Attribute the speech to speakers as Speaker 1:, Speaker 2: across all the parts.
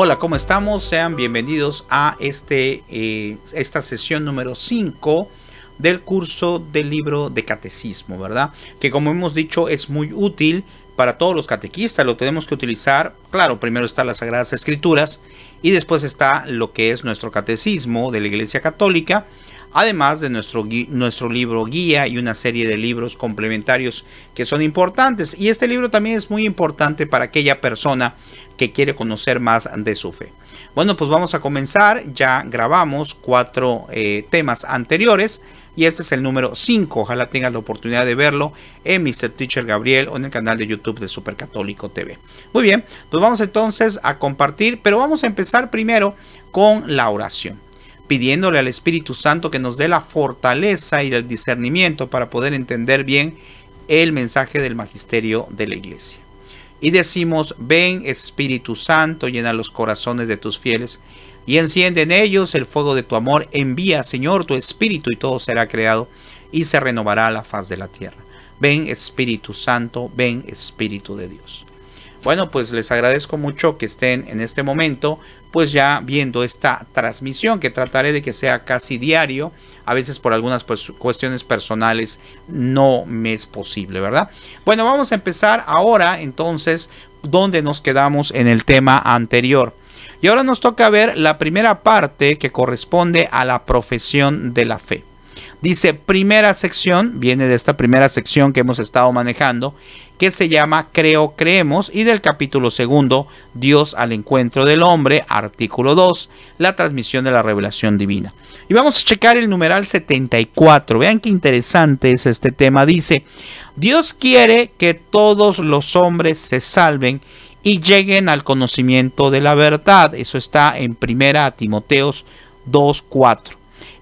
Speaker 1: Hola, ¿cómo estamos? Sean bienvenidos a este, eh, esta sesión número 5 del curso del libro de catecismo, ¿verdad? Que como hemos dicho es muy útil para todos los catequistas, lo tenemos que utilizar, claro, primero están las Sagradas Escrituras y después está lo que es nuestro catecismo de la Iglesia Católica, además de nuestro, nuestro libro guía y una serie de libros complementarios que son importantes. Y este libro también es muy importante para aquella persona que quiere conocer más de su fe. Bueno, pues vamos a comenzar. Ya grabamos cuatro eh, temas anteriores y este es el número 5. Ojalá tengas la oportunidad de verlo en Mr. Teacher Gabriel o en el canal de YouTube de Supercatólico TV. Muy bien, pues vamos entonces a compartir, pero vamos a empezar primero con la oración pidiéndole al Espíritu Santo que nos dé la fortaleza y el discernimiento para poder entender bien el mensaje del magisterio de la iglesia. Y decimos, ven Espíritu Santo, llena los corazones de tus fieles y enciende en ellos el fuego de tu amor. Envía, Señor, tu Espíritu y todo será creado y se renovará la faz de la tierra. Ven Espíritu Santo, ven Espíritu de Dios. Bueno, pues les agradezco mucho que estén en este momento, pues ya viendo esta transmisión que trataré de que sea casi diario. A veces por algunas pues, cuestiones personales no me es posible, ¿verdad? Bueno, vamos a empezar ahora entonces donde nos quedamos en el tema anterior. Y ahora nos toca ver la primera parte que corresponde a la profesión de la fe. Dice primera sección, viene de esta primera sección que hemos estado manejando, que se llama Creo Creemos y del capítulo segundo, Dios al encuentro del hombre, artículo 2, la transmisión de la revelación divina. Y vamos a checar el numeral 74. Vean qué interesante es este tema. Dice, Dios quiere que todos los hombres se salven y lleguen al conocimiento de la verdad. Eso está en primera Timoteos 2.4.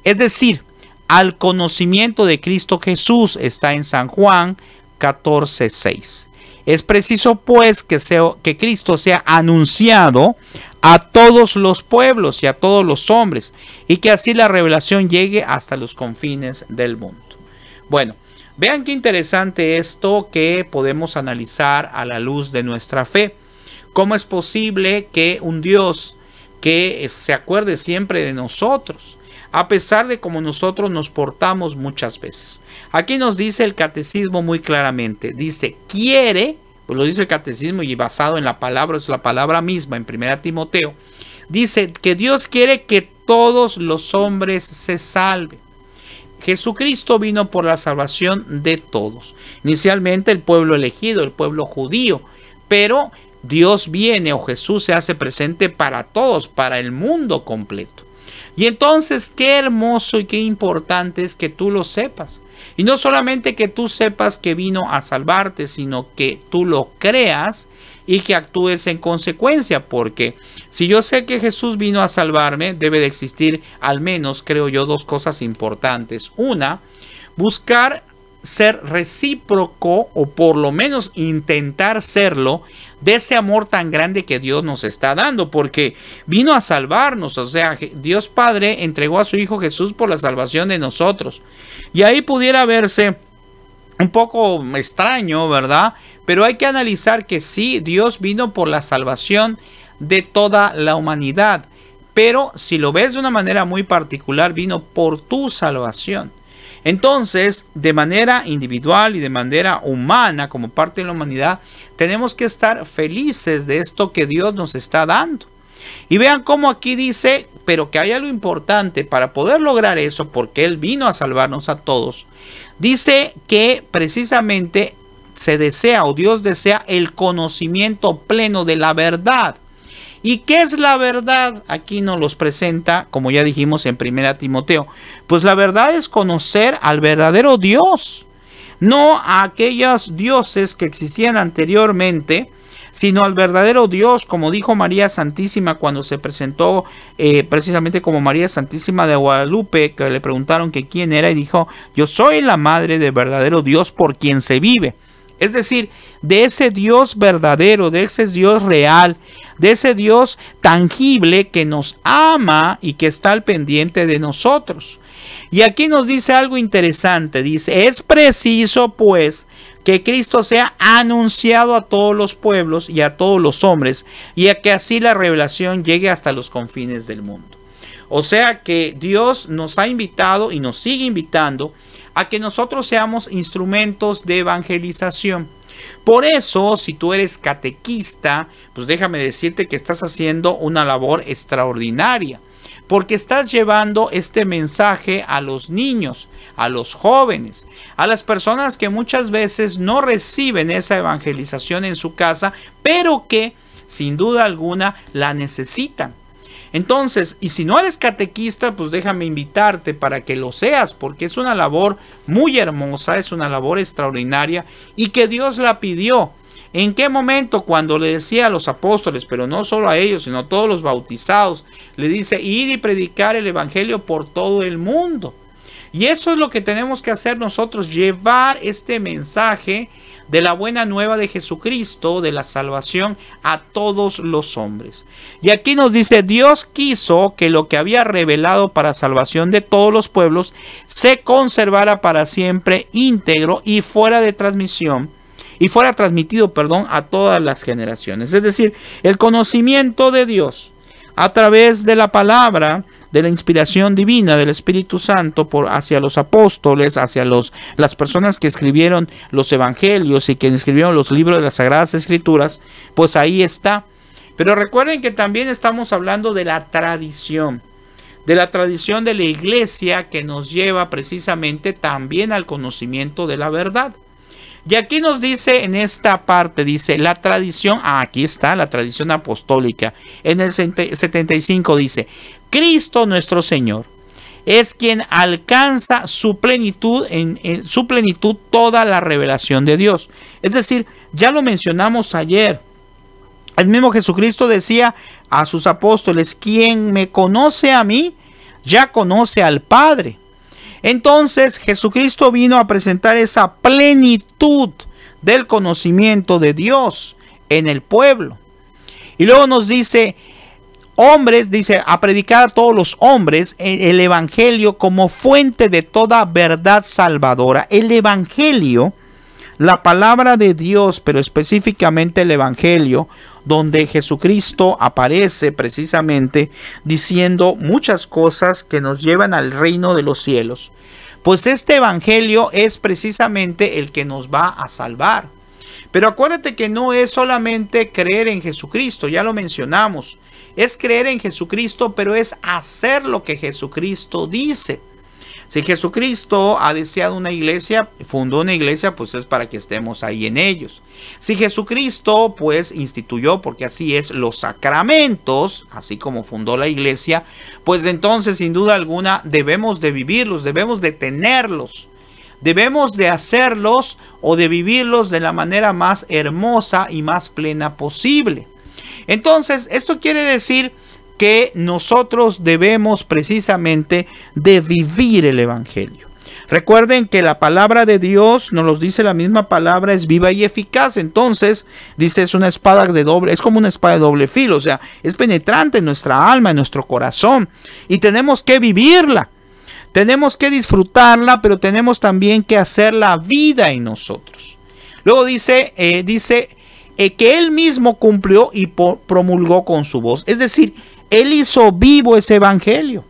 Speaker 1: Es decir, al conocimiento de Cristo Jesús está en San Juan 14:6. Es preciso pues que, sea, que Cristo sea anunciado a todos los pueblos y a todos los hombres y que así la revelación llegue hasta los confines del mundo. Bueno, vean qué interesante esto que podemos analizar a la luz de nuestra fe. ¿Cómo es posible que un Dios que se acuerde siempre de nosotros, a pesar de cómo nosotros nos portamos muchas veces. Aquí nos dice el catecismo muy claramente, dice, quiere, pues lo dice el catecismo y basado en la palabra, es la palabra misma en 1 Timoteo, dice que Dios quiere que todos los hombres se salven. Jesucristo vino por la salvación de todos. Inicialmente el pueblo elegido, el pueblo judío, pero Dios viene o Jesús se hace presente para todos, para el mundo completo. Y entonces qué hermoso y qué importante es que tú lo sepas. Y no solamente que tú sepas que vino a salvarte, sino que tú lo creas y que actúes en consecuencia, porque si yo sé que Jesús vino a salvarme, debe de existir al menos, creo yo, dos cosas importantes. Una, buscar ser recíproco o por lo menos intentar serlo de ese amor tan grande que Dios nos está dando, porque vino a salvarnos, o sea, Dios Padre entregó a su Hijo Jesús por la salvación de nosotros. Y ahí pudiera verse un poco extraño, ¿verdad? Pero hay que analizar que sí, Dios vino por la salvación de toda la humanidad, pero si lo ves de una manera muy particular, vino por tu salvación. Entonces, de manera individual y de manera humana, como parte de la humanidad, tenemos que estar felices de esto que Dios nos está dando. Y vean cómo aquí dice, pero que hay algo importante para poder lograr eso, porque Él vino a salvarnos a todos. Dice que precisamente se desea o Dios desea el conocimiento pleno de la verdad. ¿Y qué es la verdad? Aquí nos los presenta, como ya dijimos en primera Timoteo. Pues la verdad es conocer al verdadero Dios, no a aquellos dioses que existían anteriormente, sino al verdadero Dios, como dijo María Santísima cuando se presentó eh, precisamente como María Santísima de Guadalupe, que le preguntaron que quién era y dijo, yo soy la madre del verdadero Dios por quien se vive. Es decir, de ese Dios verdadero, de ese Dios real, de ese Dios tangible que nos ama y que está al pendiente de nosotros. Y aquí nos dice algo interesante, dice, es preciso pues que Cristo sea anunciado a todos los pueblos y a todos los hombres, y a que así la revelación llegue hasta los confines del mundo. O sea que Dios nos ha invitado y nos sigue invitando a que nosotros seamos instrumentos de evangelización. Por eso, si tú eres catequista, pues déjame decirte que estás haciendo una labor extraordinaria, porque estás llevando este mensaje a los niños, a los jóvenes, a las personas que muchas veces no reciben esa evangelización en su casa, pero que sin duda alguna la necesitan. Entonces, y si no eres catequista, pues déjame invitarte para que lo seas, porque es una labor muy hermosa, es una labor extraordinaria y que Dios la pidió. ¿En qué momento cuando le decía a los apóstoles, pero no solo a ellos, sino a todos los bautizados, le dice, ir y predicar el Evangelio por todo el mundo? Y eso es lo que tenemos que hacer nosotros, llevar este mensaje de la buena nueva de Jesucristo, de la salvación a todos los hombres. Y aquí nos dice, Dios quiso que lo que había revelado para salvación de todos los pueblos se conservara para siempre íntegro y fuera de transmisión y fuera transmitido, perdón, a todas las generaciones. Es decir, el conocimiento de Dios a través de la palabra de la inspiración divina del Espíritu Santo por hacia los apóstoles, hacia los las personas que escribieron los evangelios y que escribieron los libros de las sagradas escrituras, pues ahí está. Pero recuerden que también estamos hablando de la tradición, de la tradición de la iglesia que nos lleva precisamente también al conocimiento de la verdad. Y aquí nos dice en esta parte, dice la tradición, ah, aquí está la tradición apostólica. En el 75 dice, Cristo nuestro Señor es quien alcanza su plenitud, en, su plenitud toda la revelación de Dios. Es decir, ya lo mencionamos ayer. El mismo Jesucristo decía a sus apóstoles, quien me conoce a mí, ya conoce al Padre. Entonces Jesucristo vino a presentar esa plenitud del conocimiento de Dios en el pueblo. Y luego nos dice, hombres, dice, a predicar a todos los hombres el Evangelio como fuente de toda verdad salvadora. El Evangelio, la palabra de Dios, pero específicamente el Evangelio, donde Jesucristo aparece precisamente diciendo muchas cosas que nos llevan al reino de los cielos. Pues este Evangelio es precisamente el que nos va a salvar. Pero acuérdate que no es solamente creer en Jesucristo, ya lo mencionamos es creer en Jesucristo, pero es hacer lo que Jesucristo dice. Si Jesucristo ha deseado una iglesia, fundó una iglesia, pues es para que estemos ahí en ellos. Si Jesucristo, pues instituyó, porque así es, los sacramentos, así como fundó la iglesia, pues entonces sin duda alguna debemos de vivirlos, debemos de tenerlos. Debemos de hacerlos o de vivirlos de la manera más hermosa y más plena posible. Entonces, esto quiere decir que nosotros debemos precisamente de vivir el Evangelio. Recuerden que la palabra de Dios, nos los dice la misma palabra, es viva y eficaz. Entonces, dice, es una espada de doble, es como una espada de doble filo, o sea, es penetrante en nuestra alma, en nuestro corazón, y tenemos que vivirla. Tenemos que disfrutarla, pero tenemos también que hacer la vida en nosotros. Luego dice, eh, dice, eh, que él mismo cumplió y promulgó con su voz. Es decir, él hizo vivo ese evangelio.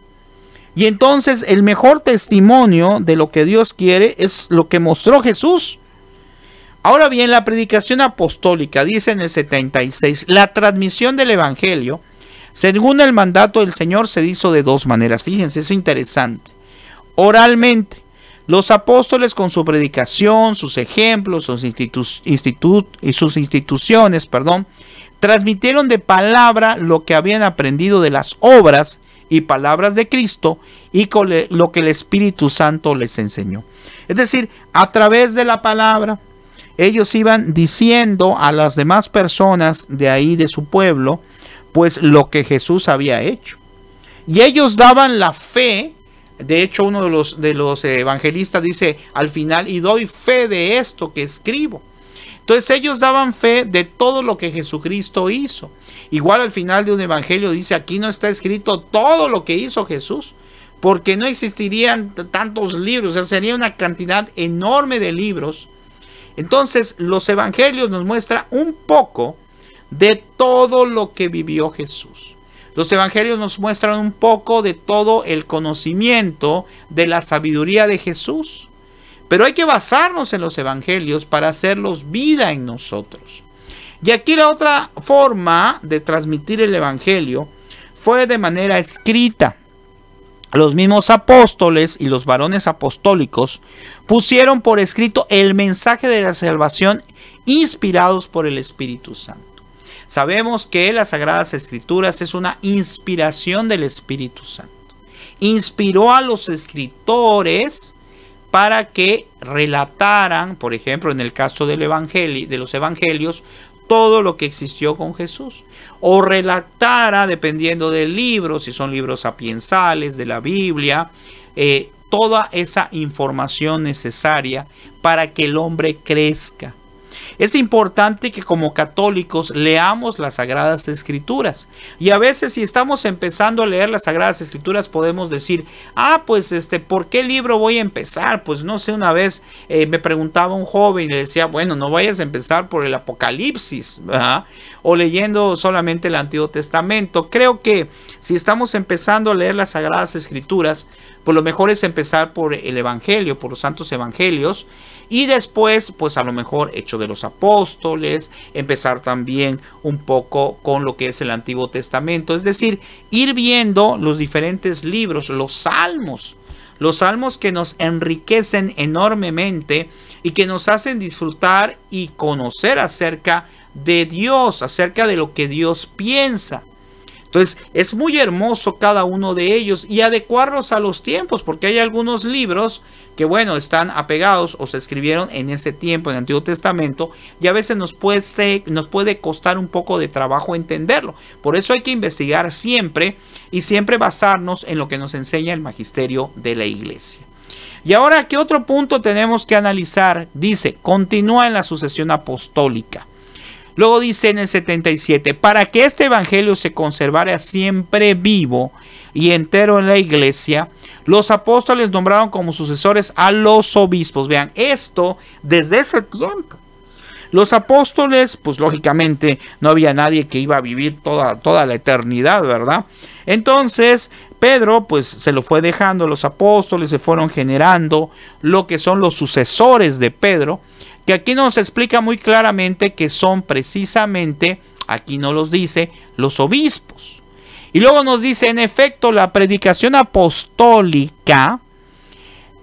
Speaker 1: Y entonces el mejor testimonio de lo que Dios quiere es lo que mostró Jesús. Ahora bien, la predicación apostólica, dice en el 76, la transmisión del Evangelio, según el mandato del Señor, se hizo de dos maneras. Fíjense, es interesante. Oralmente, los apóstoles con su predicación, sus ejemplos, sus, y sus instituciones, perdón, transmitieron de palabra lo que habían aprendido de las obras y palabras de Cristo y con lo que el Espíritu Santo les enseñó. Es decir, a través de la palabra, ellos iban diciendo a las demás personas de ahí, de su pueblo, pues lo que Jesús había hecho. Y ellos daban la fe de hecho, uno de los, de los evangelistas dice al final, y doy fe de esto que escribo. Entonces ellos daban fe de todo lo que Jesucristo hizo. Igual al final de un evangelio dice, aquí no está escrito todo lo que hizo Jesús, porque no existirían tantos libros, o sea, sería una cantidad enorme de libros. Entonces los evangelios nos muestran un poco de todo lo que vivió Jesús. Los evangelios nos muestran un poco de todo el conocimiento de la sabiduría de Jesús. Pero hay que basarnos en los evangelios para hacerlos vida en nosotros. Y aquí la otra forma de transmitir el evangelio fue de manera escrita. Los mismos apóstoles y los varones apostólicos pusieron por escrito el mensaje de la salvación inspirados por el Espíritu Santo. Sabemos que las Sagradas Escrituras es una inspiración del Espíritu Santo. Inspiró a los escritores para que relataran, por ejemplo, en el caso del evangelio, de los evangelios, todo lo que existió con Jesús. O relatara, dependiendo del libro, si son libros sapiensales, de la Biblia, eh, toda esa información necesaria para que el hombre crezca es importante que como católicos leamos las Sagradas Escrituras. Y a veces si estamos empezando a leer las Sagradas Escrituras podemos decir, ah, pues este, ¿por qué libro voy a empezar? Pues no sé, una vez eh, me preguntaba un joven y le decía, bueno, no vayas a empezar por el Apocalipsis, o leyendo solamente el Antiguo Testamento. Creo que si estamos empezando a leer las Sagradas Escrituras, pues lo mejor es empezar por el Evangelio, por los santos Evangelios. Y después, pues a lo mejor Hecho de los Apóstoles, empezar también un poco con lo que es el Antiguo Testamento, es decir, ir viendo los diferentes libros, los salmos, los salmos que nos enriquecen enormemente y que nos hacen disfrutar y conocer acerca de Dios, acerca de lo que Dios piensa. Entonces, es muy hermoso cada uno de ellos y adecuarlos a los tiempos, porque hay algunos libros que, bueno, están apegados o se escribieron en ese tiempo, en el Antiguo Testamento, y a veces nos puede, nos puede costar un poco de trabajo entenderlo. Por eso hay que investigar siempre y siempre basarnos en lo que nos enseña el magisterio de la iglesia. Y ahora, ¿qué otro punto tenemos que analizar? Dice, continúa en la sucesión apostólica. Luego dice en el 77, para que este Evangelio se conservara siempre vivo y entero en la iglesia, los apóstoles nombraron como sucesores a los obispos. Vean, esto desde ese tiempo. Los apóstoles, pues lógicamente no había nadie que iba a vivir toda, toda la eternidad, ¿verdad? Entonces, Pedro pues se lo fue dejando, los apóstoles se fueron generando lo que son los sucesores de Pedro que aquí nos explica muy claramente que son precisamente, aquí nos los dice, los obispos. Y luego nos dice, en efecto, la predicación apostólica,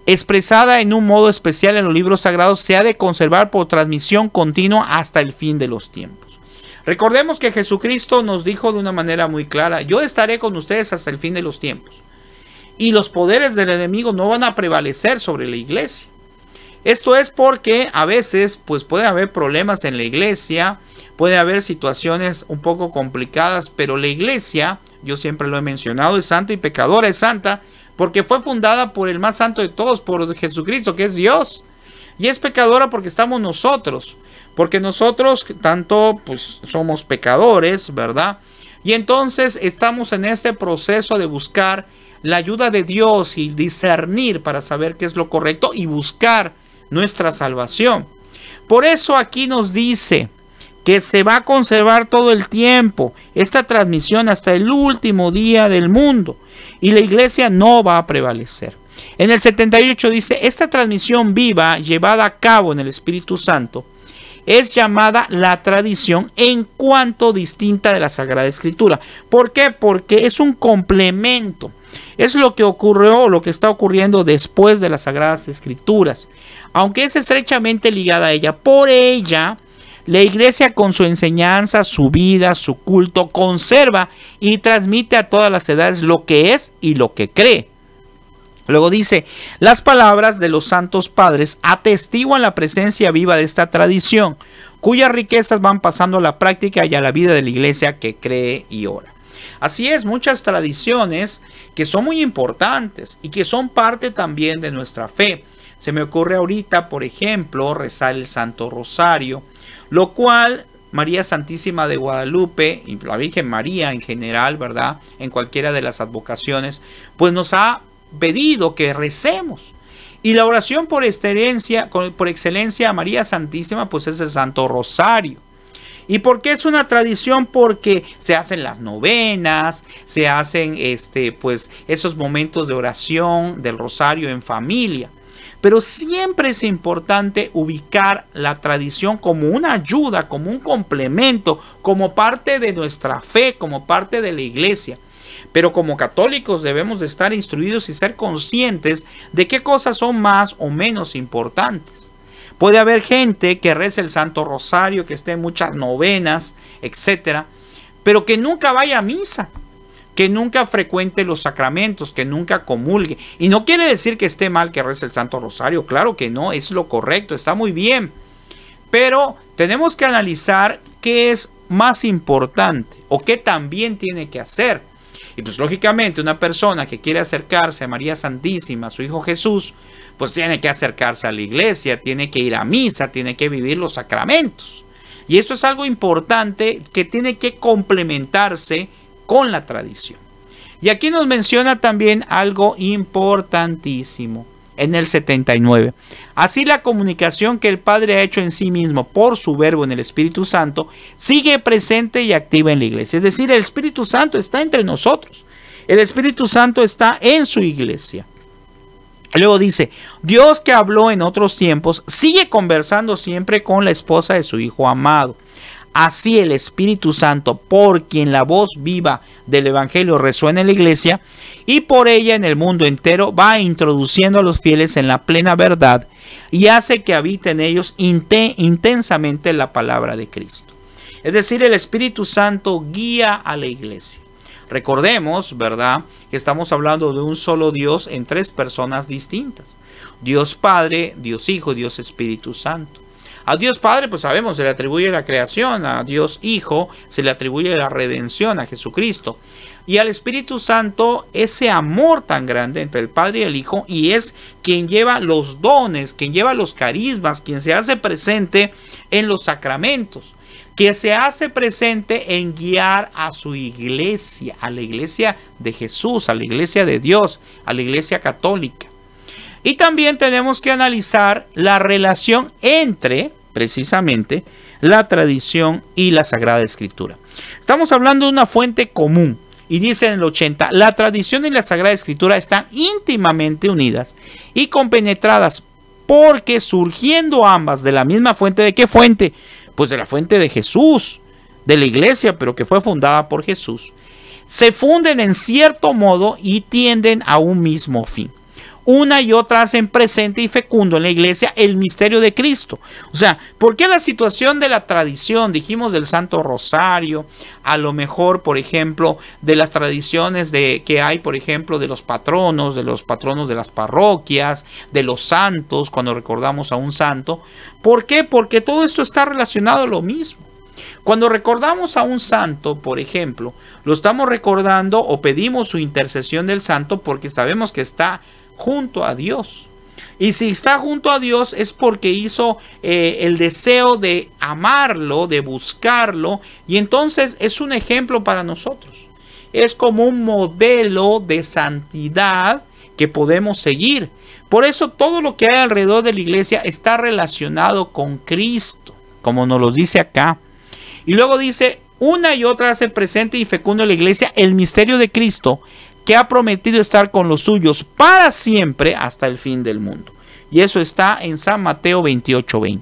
Speaker 1: expresada en un modo especial en los libros sagrados, se ha de conservar por transmisión continua hasta el fin de los tiempos. Recordemos que Jesucristo nos dijo de una manera muy clara, yo estaré con ustedes hasta el fin de los tiempos. Y los poderes del enemigo no van a prevalecer sobre la iglesia. Esto es porque a veces pues puede haber problemas en la iglesia, puede haber situaciones un poco complicadas, pero la iglesia, yo siempre lo he mencionado, es santa y pecadora es santa porque fue fundada por el más santo de todos, por Jesucristo, que es Dios. Y es pecadora porque estamos nosotros, porque nosotros tanto pues somos pecadores, ¿verdad? Y entonces estamos en este proceso de buscar la ayuda de Dios y discernir para saber qué es lo correcto y buscar nuestra salvación. Por eso aquí nos dice que se va a conservar todo el tiempo esta transmisión hasta el último día del mundo y la iglesia no va a prevalecer. En el 78 dice, esta transmisión viva llevada a cabo en el Espíritu Santo es llamada la tradición en cuanto distinta de la Sagrada Escritura. ¿Por qué? Porque es un complemento. Es lo que ocurrió lo que está ocurriendo después de las Sagradas Escrituras aunque es estrechamente ligada a ella. Por ella, la iglesia con su enseñanza, su vida, su culto, conserva y transmite a todas las edades lo que es y lo que cree. Luego dice, las palabras de los santos padres atestiguan la presencia viva de esta tradición, cuyas riquezas van pasando a la práctica y a la vida de la iglesia que cree y ora. Así es, muchas tradiciones que son muy importantes y que son parte también de nuestra fe. Se me ocurre ahorita, por ejemplo, rezar el Santo Rosario, lo cual María Santísima de Guadalupe y la Virgen María en general, ¿verdad? En cualquiera de las advocaciones, pues nos ha pedido que recemos. Y la oración por excelencia, por excelencia a María Santísima, pues es el Santo Rosario. ¿Y por qué es una tradición? Porque se hacen las novenas, se hacen este, pues, esos momentos de oración del rosario en familia. Pero siempre es importante ubicar la tradición como una ayuda, como un complemento, como parte de nuestra fe, como parte de la iglesia. Pero como católicos debemos de estar instruidos y ser conscientes de qué cosas son más o menos importantes. Puede haber gente que reza el Santo Rosario, que esté en muchas novenas, etcétera, pero que nunca vaya a misa que nunca frecuente los sacramentos, que nunca comulgue. Y no quiere decir que esté mal que reza el Santo Rosario, claro que no, es lo correcto, está muy bien. Pero tenemos que analizar qué es más importante o qué también tiene que hacer. Y pues lógicamente una persona que quiere acercarse a María Santísima, a su Hijo Jesús, pues tiene que acercarse a la iglesia, tiene que ir a misa, tiene que vivir los sacramentos. Y esto es algo importante que tiene que complementarse con la tradición. Y aquí nos menciona también algo importantísimo en el 79. Así la comunicación que el Padre ha hecho en sí mismo por su verbo en el Espíritu Santo sigue presente y activa en la iglesia. Es decir, el Espíritu Santo está entre nosotros. El Espíritu Santo está en su iglesia. Luego dice, Dios que habló en otros tiempos sigue conversando siempre con la esposa de su Hijo amado. Así el Espíritu Santo, por quien la voz viva del Evangelio resuena en la iglesia y por ella en el mundo entero, va introduciendo a los fieles en la plena verdad y hace que habiten ellos intensamente la palabra de Cristo. Es decir, el Espíritu Santo guía a la iglesia. Recordemos, ¿verdad?, que estamos hablando de un solo Dios en tres personas distintas. Dios Padre, Dios Hijo, Dios Espíritu Santo. A Dios Padre, pues sabemos, se le atribuye la creación, a Dios Hijo se le atribuye la redención, a Jesucristo. Y al Espíritu Santo, ese amor tan grande entre el Padre y el Hijo, y es quien lleva los dones, quien lleva los carismas, quien se hace presente en los sacramentos que se hace presente en guiar a su iglesia, a la iglesia de Jesús, a la iglesia de Dios, a la iglesia católica. Y también tenemos que analizar la relación entre, precisamente, la tradición y la Sagrada Escritura. Estamos hablando de una fuente común. Y dice en el 80, la tradición y la Sagrada Escritura están íntimamente unidas y compenetradas porque surgiendo ambas de la misma fuente, ¿de qué fuente? Pues de la fuente de Jesús, de la iglesia, pero que fue fundada por Jesús, se funden en cierto modo y tienden a un mismo fin una y otra hacen presente y fecundo en la iglesia el misterio de Cristo. O sea, ¿por qué la situación de la tradición, dijimos del Santo Rosario, a lo mejor, por ejemplo, de las tradiciones de, que hay, por ejemplo, de los patronos, de los patronos de las parroquias, de los santos, cuando recordamos a un santo? ¿Por qué? Porque todo esto está relacionado a lo mismo. Cuando recordamos a un santo, por ejemplo, lo estamos recordando o pedimos su intercesión del santo porque sabemos que está junto a Dios. Y si está junto a Dios es porque hizo eh, el deseo de amarlo, de buscarlo. Y entonces es un ejemplo para nosotros. Es como un modelo de santidad que podemos seguir. Por eso todo lo que hay alrededor de la iglesia está relacionado con Cristo, como nos lo dice acá. Y luego dice, una y otra hace presente y fecundo en la iglesia el misterio de Cristo, que ha prometido estar con los suyos para siempre hasta el fin del mundo. Y eso está en San Mateo 28:20.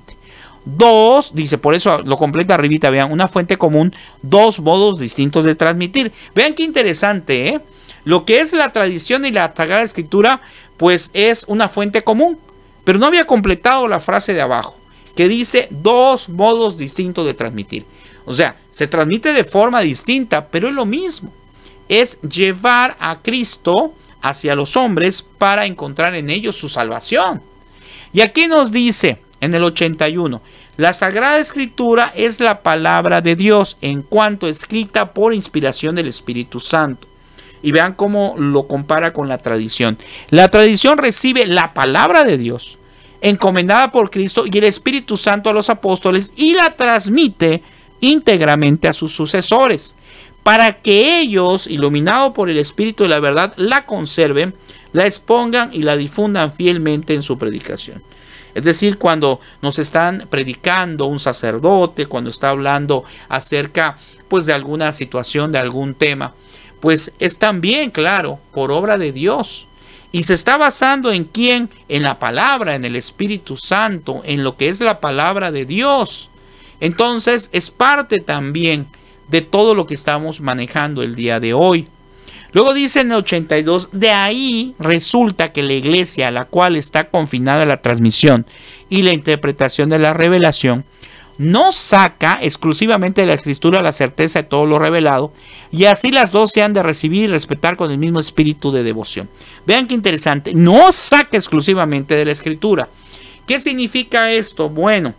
Speaker 1: Dos, dice, por eso lo completa arribita, vean, una fuente común, dos modos distintos de transmitir. Vean qué interesante, ¿eh? Lo que es la tradición y la Sagrada Escritura, pues es una fuente común. Pero no había completado la frase de abajo, que dice dos modos distintos de transmitir. O sea, se transmite de forma distinta, pero es lo mismo es llevar a Cristo hacia los hombres para encontrar en ellos su salvación. Y aquí nos dice en el 81, la Sagrada Escritura es la palabra de Dios en cuanto escrita por inspiración del Espíritu Santo. Y vean cómo lo compara con la tradición. La tradición recibe la palabra de Dios encomendada por Cristo y el Espíritu Santo a los apóstoles y la transmite íntegramente a sus sucesores para que ellos, iluminados por el Espíritu de la verdad, la conserven, la expongan y la difundan fielmente en su predicación. Es decir, cuando nos están predicando un sacerdote, cuando está hablando acerca pues de alguna situación, de algún tema, pues es también, claro, por obra de Dios. Y se está basando en quién? En la palabra, en el Espíritu Santo, en lo que es la palabra de Dios. Entonces es parte también de todo lo que estamos manejando el día de hoy. Luego dice en el 82, de ahí resulta que la iglesia a la cual está confinada la transmisión y la interpretación de la revelación, no saca exclusivamente de la escritura la certeza de todo lo revelado, y así las dos se han de recibir y respetar con el mismo espíritu de devoción. Vean qué interesante, no saca exclusivamente de la escritura. ¿Qué significa esto? Bueno,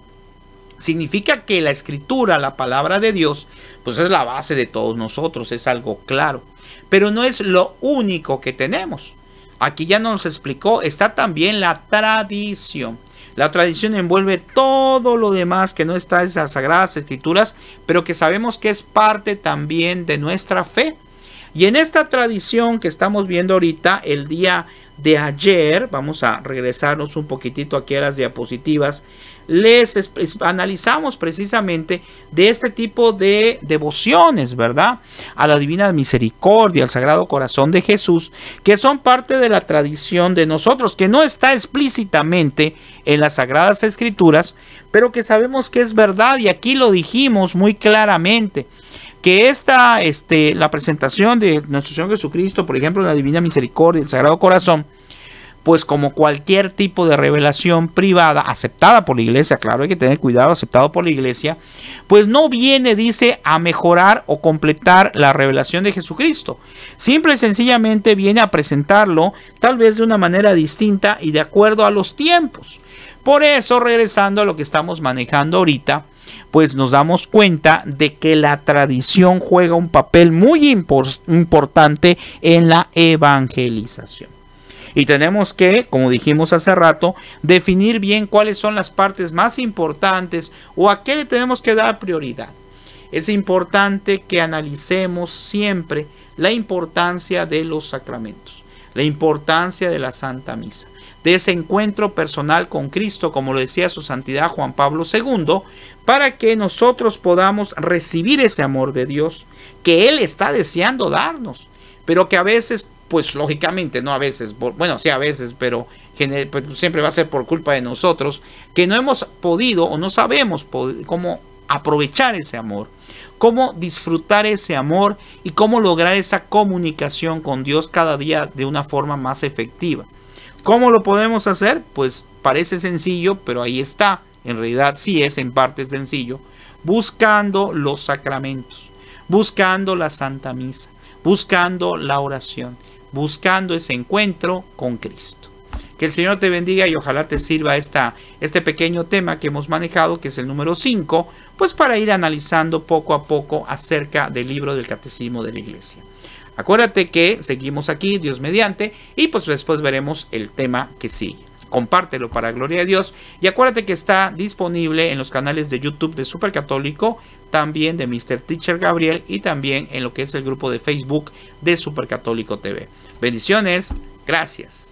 Speaker 1: Significa que la escritura, la palabra de Dios, pues es la base de todos nosotros, es algo claro. Pero no es lo único que tenemos. Aquí ya nos explicó, está también la tradición. La tradición envuelve todo lo demás que no está en las sagradas escrituras, pero que sabemos que es parte también de nuestra fe. Y en esta tradición que estamos viendo ahorita, el día de ayer, vamos a regresarnos un poquitito aquí a las diapositivas, les analizamos precisamente de este tipo de devociones, ¿verdad? A la Divina Misericordia, al Sagrado Corazón de Jesús, que son parte de la tradición de nosotros, que no está explícitamente en las Sagradas Escrituras, pero que sabemos que es verdad y aquí lo dijimos muy claramente que esta, este, la presentación de nuestro Señor Jesucristo, por ejemplo, la Divina Misericordia, el Sagrado Corazón, pues como cualquier tipo de revelación privada aceptada por la iglesia, claro, hay que tener cuidado, aceptado por la iglesia, pues no viene, dice, a mejorar o completar la revelación de Jesucristo. Simple y sencillamente viene a presentarlo tal vez de una manera distinta y de acuerdo a los tiempos. Por eso, regresando a lo que estamos manejando ahorita, pues nos damos cuenta de que la tradición juega un papel muy importante en la evangelización. Y tenemos que, como dijimos hace rato, definir bien cuáles son las partes más importantes o a qué le tenemos que dar prioridad. Es importante que analicemos siempre la importancia de los sacramentos, la importancia de la Santa Misa de ese encuentro personal con Cristo, como lo decía su santidad Juan Pablo II, para que nosotros podamos recibir ese amor de Dios que Él está deseando darnos, pero que a veces, pues lógicamente, no a veces, bueno, sí a veces, pero siempre va a ser por culpa de nosotros, que no hemos podido o no sabemos cómo aprovechar ese amor, cómo disfrutar ese amor y cómo lograr esa comunicación con Dios cada día de una forma más efectiva. ¿Cómo lo podemos hacer? Pues parece sencillo, pero ahí está. En realidad sí es en parte sencillo. Buscando los sacramentos, buscando la Santa Misa, buscando la oración, buscando ese encuentro con Cristo. Que el Señor te bendiga y ojalá te sirva esta, este pequeño tema que hemos manejado, que es el número 5, pues para ir analizando poco a poco acerca del libro del Catecismo de la Iglesia. Acuérdate que seguimos aquí, Dios mediante, y pues después veremos el tema que sigue. Compártelo para gloria de Dios y acuérdate que está disponible en los canales de YouTube de Supercatólico, también de Mr. Teacher Gabriel y también en lo que es el grupo de Facebook de Supercatólico TV. Bendiciones, gracias.